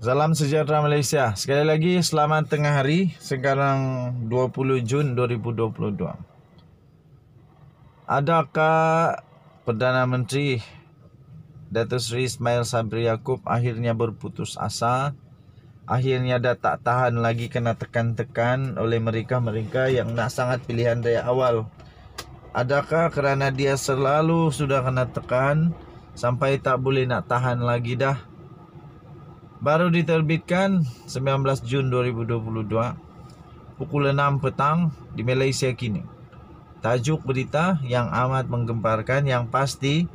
Salam sejahtera Malaysia. Sekali lagi selamat tengah hari sekarang 20 Jun 2022. Adakah Perdana Menteri Datuk Seri Ismail Sabri Yaakob akhirnya berputus asa? Akhirnya dah tak tahan lagi kena tekan-tekan oleh mereka-mereka yang nak sangat pilihan dari awal. Adakah kerana dia selalu sudah kena tekan sampai tak boleh nak tahan lagi dah? baru diterbitkan 19 Jun 2022 pukul 6 petang di Malaysia kini. Tajuk berita yang amat menggemparkan yang pasti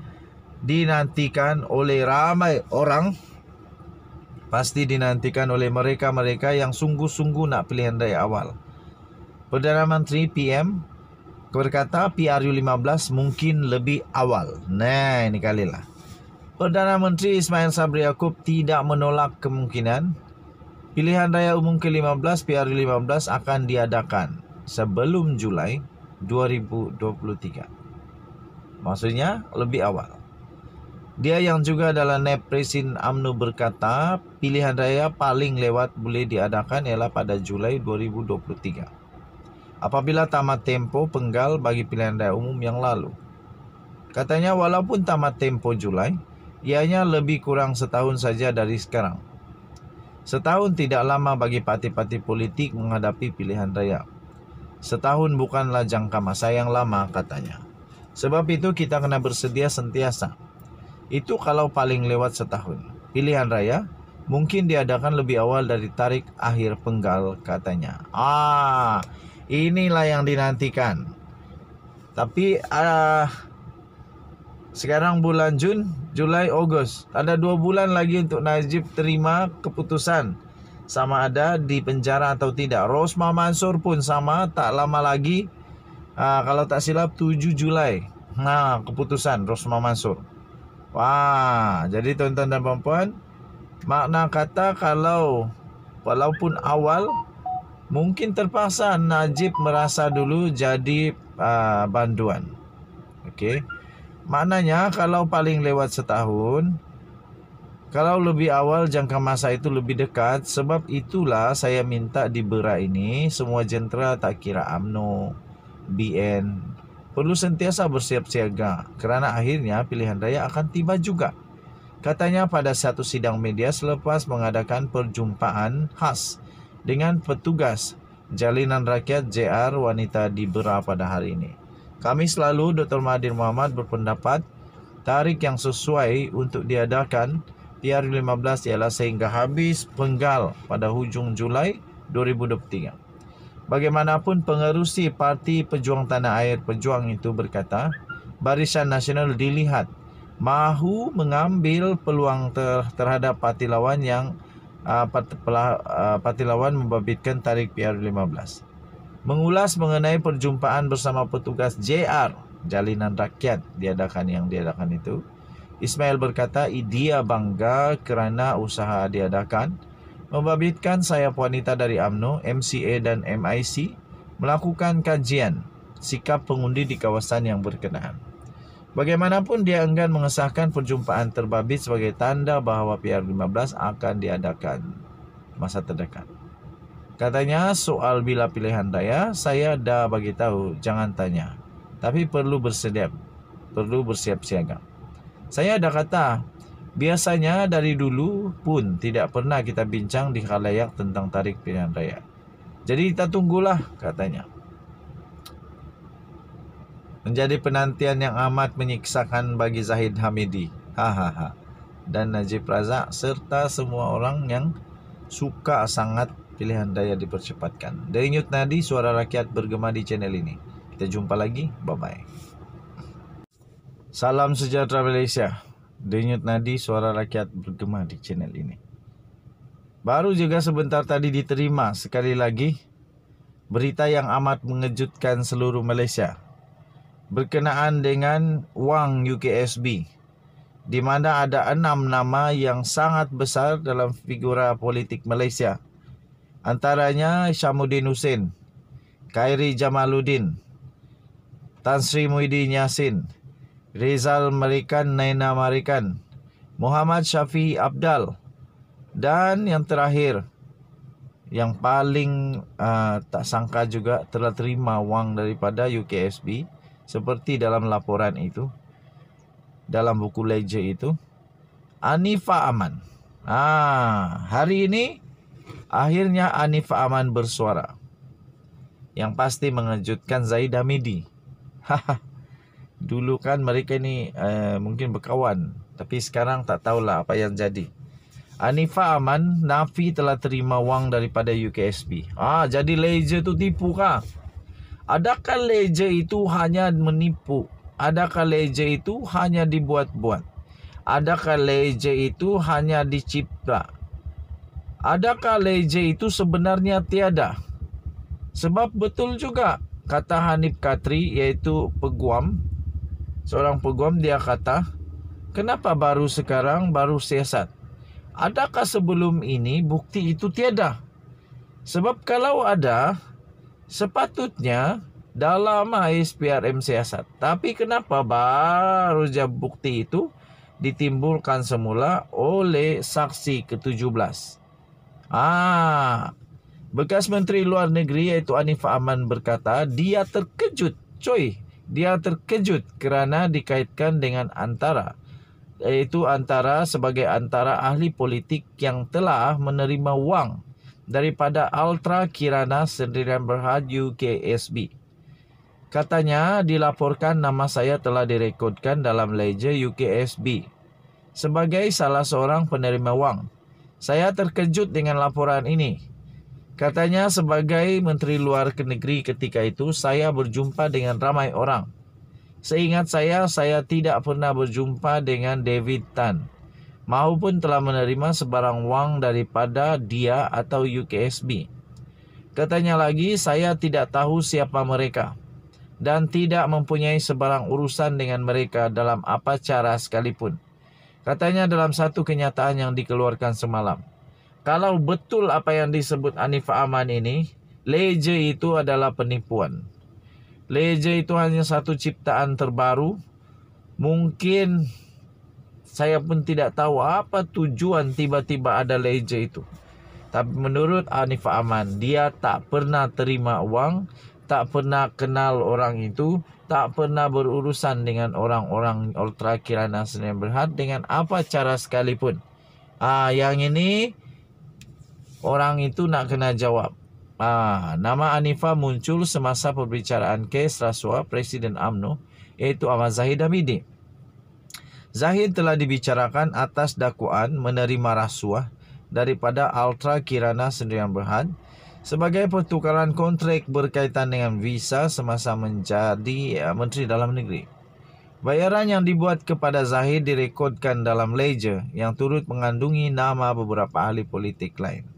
dinantikan oleh ramai orang. Pasti dinantikan oleh mereka-mereka yang sungguh-sungguh nak pilihan dari awal. Perdana Menteri PM berkata PRU15 mungkin lebih awal. Nah, ini kali lah. Perdana Menteri Ismail Sabri Yaakob tidak menolak kemungkinan pilihan raya umum ke-15 PRU15 akan diadakan sebelum Julai 2023. Maksudnya lebih awal. Dia yang juga adalah Nepresin UMNO berkata pilihan raya paling lewat boleh diadakan ialah pada Julai 2023. Apabila tamat tempo penggal bagi pilihan raya umum yang lalu. Katanya walaupun tamat tempo Julai, ianya lebih kurang setahun saja dari sekarang. Setahun tidak lama bagi parti-parti politik menghadapi pilihan raya. Setahun bukanlah jangka masa yang lama katanya. Sebab itu kita kena bersedia sentiasa. Itu kalau paling lewat setahun. Pilihan raya mungkin diadakan lebih awal dari tarik akhir penggal katanya. Ah, inilah yang dinantikan. Tapi ah uh, Sekarang bulan Jun, Julai, Ogos. Ada dua bulan lagi untuk Najib terima keputusan sama ada di penjara atau tidak. Rosma Mansur pun sama, tak lama lagi. Uh, kalau tak silap 7 Julai. Nah, ha, keputusan Rosma Mansur. Wah, jadi tuan-tuan dan puan-puan, makna kata kalau walaupun awal mungkin terpaksa Najib merasa dulu jadi uh, banduan. Okey. Maknanya kalau paling lewat setahun Kalau lebih awal jangka masa itu lebih dekat Sebab itulah saya minta di Bera ini Semua jentera tak kira AMNO, BN Perlu sentiasa bersiap siaga Kerana akhirnya pilihan raya akan tiba juga Katanya pada satu sidang media selepas mengadakan perjumpaan khas Dengan petugas jalinan rakyat JR wanita di Bera pada hari ini kami selalu Dr. Mahathir Muhammad berpendapat tarik yang sesuai untuk diadakan PR15 ialah sehingga habis penggal pada hujung Julai 2023. Bagaimanapun pengerusi Parti Pejuang Tanah Air Pejuang itu berkata, Barisan Nasional dilihat mahu mengambil peluang ter- terhadap parti lawan yang uh, ah, parti, uh, ah, parti lawan membabitkan tarik PR15 mengulas mengenai perjumpaan bersama petugas JR jalinan rakyat diadakan yang diadakan itu Ismail berkata dia bangga kerana usaha diadakan membabitkan saya wanita dari AMNO, MCA dan MIC melakukan kajian sikap pengundi di kawasan yang berkenaan. Bagaimanapun dia enggan mengesahkan perjumpaan terbabit sebagai tanda bahawa PR15 akan diadakan masa terdekat. Katanya soal bila pilihan raya, saya dah bagi tahu, jangan tanya. Tapi perlu bersedia, perlu bersiap siaga. Saya dah kata, biasanya dari dulu pun tidak pernah kita bincang di khalayak tentang tarik pilihan raya. Jadi kita tunggulah, katanya. Menjadi penantian yang amat menyiksakan bagi Zahid Hamidi. Hahaha. Ha, ha. Dan Najib Razak serta semua orang yang suka sangat pilihan daya dipercepatkan. Dari Newt Nadi, suara rakyat bergema di channel ini. Kita jumpa lagi. Bye-bye. Salam sejahtera Malaysia. Denyut Nadi, suara rakyat bergema di channel ini. Baru juga sebentar tadi diterima sekali lagi berita yang amat mengejutkan seluruh Malaysia berkenaan dengan wang UKSB di mana ada enam nama yang sangat besar dalam figura politik Malaysia Antaranya Syamuddin Hussein, Khairi Jamaluddin, Tan Sri Muhyiddin Yassin, Rizal Malikan Naina Marikan, Muhammad Syafi Abdal dan yang terakhir yang paling uh, tak sangka juga telah terima wang daripada UKSB seperti dalam laporan itu dalam buku ledger itu Anifa Aman. Ah, hari ini Akhirnya Anif Aman bersuara. Yang pasti mengejutkan Zaidah Midi. Dulu kan mereka ini eh, mungkin berkawan. Tapi sekarang tak tahulah apa yang jadi. Anifa Aman, Nafi telah terima wang daripada UKSP. Ah, ha, jadi leja tu tipu kah? Adakah leja itu hanya menipu? Adakah leja itu hanya dibuat-buat? Adakah leja itu hanya dicipta? Adakah leje itu sebenarnya tiada? Sebab betul juga kata Hanif Katri iaitu peguam. Seorang peguam dia kata, kenapa baru sekarang baru siasat? Adakah sebelum ini bukti itu tiada? Sebab kalau ada, sepatutnya dah lama SPRM siasat. Tapi kenapa baru saja bukti itu ditimbulkan semula oleh saksi ke-17? Ah, bekas Menteri Luar Negeri iaitu Anif Aman berkata dia terkejut, coy, dia terkejut kerana dikaitkan dengan antara iaitu antara sebagai antara ahli politik yang telah menerima wang daripada Ultra Kirana Sendirian Berhad UKSB. Katanya dilaporkan nama saya telah direkodkan dalam ledger UKSB sebagai salah seorang penerima wang. Saya terkejut dengan laporan ini. Katanya sebagai Menteri Luar Negeri ketika itu saya berjumpa dengan ramai orang. Seingat saya, saya tidak pernah berjumpa dengan David Tan maupun telah menerima sebarang wang daripada dia atau UKSB. Katanya lagi, saya tidak tahu siapa mereka dan tidak mempunyai sebarang urusan dengan mereka dalam apa cara sekalipun. Katanya dalam satu kenyataan yang dikeluarkan semalam. Kalau betul apa yang disebut Anif Aman ini, Leje itu adalah penipuan. Leje itu hanya satu ciptaan terbaru. Mungkin saya pun tidak tahu apa tujuan tiba-tiba ada Leje itu. Tapi menurut Anif Aman, dia tak pernah terima uang tak pernah kenal orang itu, tak pernah berurusan dengan orang-orang ultra kirana senen berhad dengan apa cara sekalipun. Ah, yang ini orang itu nak kena jawab. Ah, nama Anifa muncul semasa perbincangan kes rasuah Presiden AMNO iaitu Ahmad Zahid Hamidi. Zahid telah dibicarakan atas dakwaan menerima rasuah daripada Ultra Kirana Sendirian Berhad Sebagai pertukaran kontrak berkaitan dengan visa semasa menjadi ya, Menteri Dalam Negeri. Bayaran yang dibuat kepada Zahid direkodkan dalam ledger yang turut mengandungi nama beberapa ahli politik lain.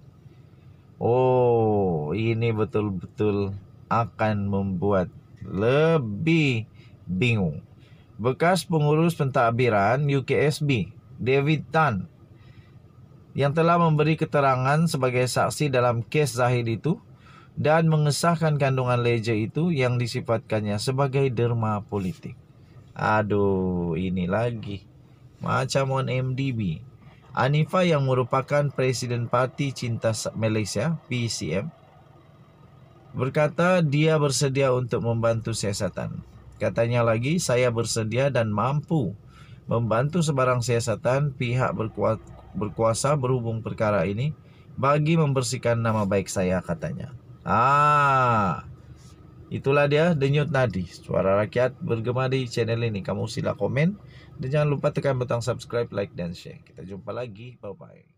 Oh, ini betul-betul akan membuat lebih bingung. Bekas pengurus pentadbiran UKSB, David Tan yang telah memberi keterangan sebagai saksi dalam kes Zahid itu dan mengesahkan kandungan leje itu yang disifatkannya sebagai derma politik. Aduh, ini lagi. Macam on MDB. Anifa yang merupakan Presiden Parti Cinta Malaysia, PCM, berkata dia bersedia untuk membantu siasatan. Katanya lagi, saya bersedia dan mampu membantu sebarang siasatan pihak berkuasa berhubung perkara ini bagi membersihkan nama baik saya katanya. Ah. Itulah dia denyut nadi suara rakyat bergema di channel ini. Kamu sila komen dan jangan lupa tekan butang subscribe, like dan share. Kita jumpa lagi. Bye bye.